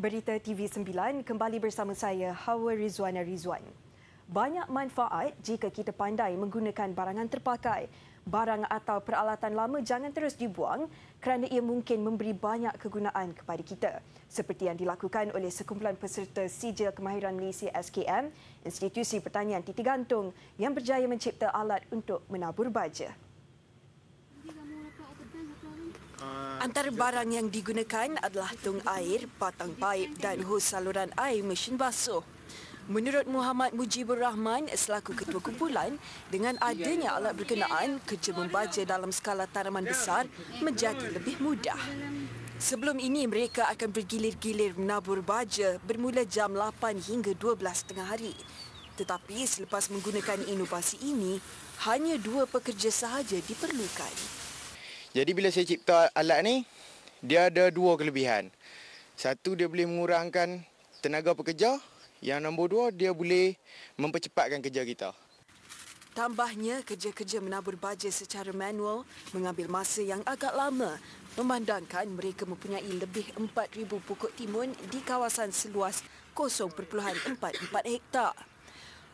Berita TV9 kembali bersama saya Hawa Rizwana Rizwan. Banyak manfaat jika kita pandai menggunakan barangan terpakai. Barang atau peralatan lama jangan terus dibuang kerana ia mungkin memberi banyak kegunaan kepada kita. Seperti yang dilakukan oleh sekumpulan peserta Sijil Kemahiran Malaysia SKM, institusi pertanian titik gantung yang berjaya mencipta alat untuk menabur baja. Ah, Antara barang yang digunakan adalah tung air, batang paip dan hos saluran air mesin basuh. Menurut Muhammad Mujibur Rahman selaku ketua kumpulan, dengan adanya alat berkenaan, kerja membaca dalam skala tanaman besar menjadi lebih mudah. Sebelum ini mereka akan bergilir-gilir menabur baja bermula jam 8 hingga 12 tengah hari. Tetapi selepas menggunakan inovasi ini, hanya dua pekerja sahaja diperlukan. Jadi bila saya cipta alat ni, dia ada dua kelebihan. Satu, dia boleh mengurangkan tenaga pekerja. Yang nombor dua, dia boleh mempercepatkan kerja kita. Tambahnya, kerja-kerja menabur baja secara manual mengambil masa yang agak lama memandangkan mereka mempunyai lebih 4,000 pokok timun di kawasan seluas 0.44 hektar.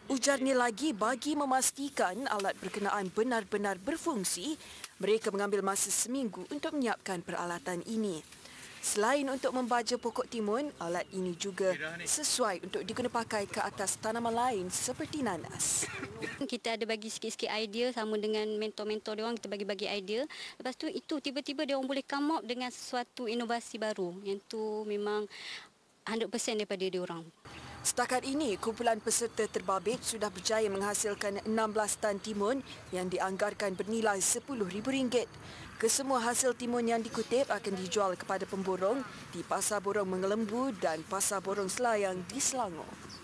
Ujarnya lagi bagi memastikan alat berkenaan benar-benar berfungsi, mereka mengambil masa seminggu untuk menyiapkan peralatan ini. Selain untuk membaja pokok timun, alat ini juga sesuai untuk diguna pakai ke atas tanaman lain seperti nanas. Kita ada bagi sikit-sikit idea sama dengan mentor-mentor dia orang, kita bagi-bagi idea. Lepas tu itu tiba-tiba dia orang boleh come up dengan sesuatu inovasi baru. Yang tu memang 100% daripada dia orang. Setakat ini, kumpulan peserta terbabit sudah berjaya menghasilkan 16 tan timun yang dianggarkan bernilai RM10,000. Kesemua hasil timun yang dikutip akan dijual kepada pemborong di Pasar Borong Mengelembu dan Pasar Borong Selayang di Selangor.